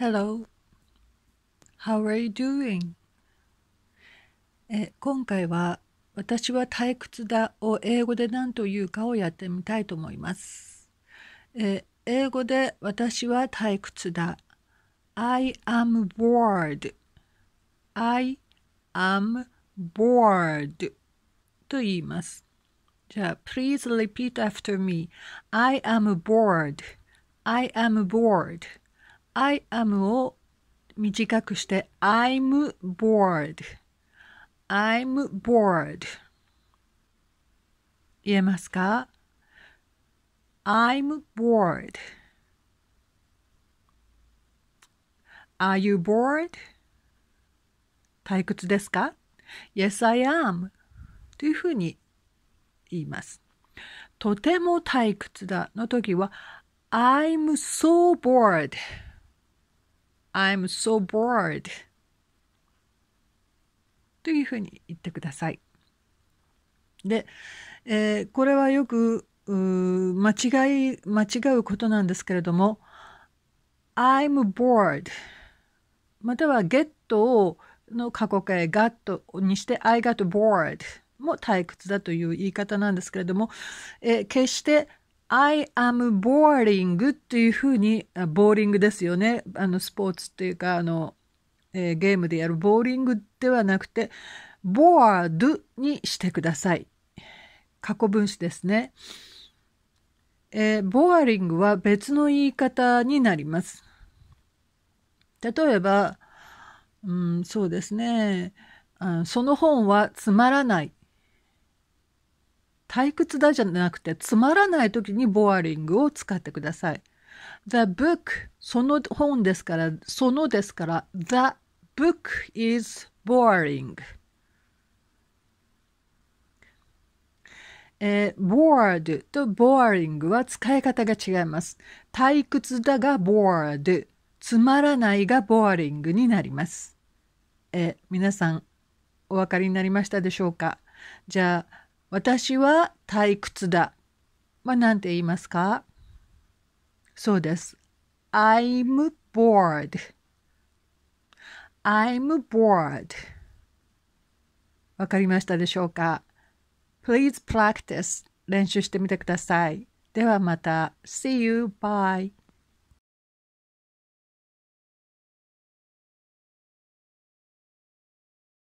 Hello. How are you doing? え今回は私は退屈だを英語で何と言うかをやってみたいと思います。え英語で私は退屈だ。I am bored. I am bored. と言います。じゃあ、please repeat after me. I am bored. I am bored. I am を短くして I'm bored I'm bored 言えますか I'm bored Are you bored? 退屈ですか ?Yes, I am というふうに言います。とても退屈だの時は I'm so bored I'm so bored というふうに言ってください。で、えー、これはよく間違い、間違うことなんですけれども、I'm bored または get をの過去形 got にして I got bored も退屈だという言い方なんですけれども、えー、決して I am boring というふうに、ボーリングですよね。あの、スポーツっていうか、あの、えー、ゲームでやるボーリングではなくて、bored にしてください。過去分詞ですね。えー、o アリングは別の言い方になります。例えば、うん、そうですねその本はつまらない退屈だじゃなくてつまらない時にボアリングを使ってください。The book その本ですから、そのですから、The book is boring. えー、bored と boring は使い方が違います。退屈だが bored、つまらないが boring になります。えー、皆さんお分かりになりましたでしょうかじゃあ私は退屈だ。まあ、なんて言いますかそうです。I'm bored. I'm bored. わかりましたでしょうか ?Please practice. 練習してみてください。ではまた。See you. Bye.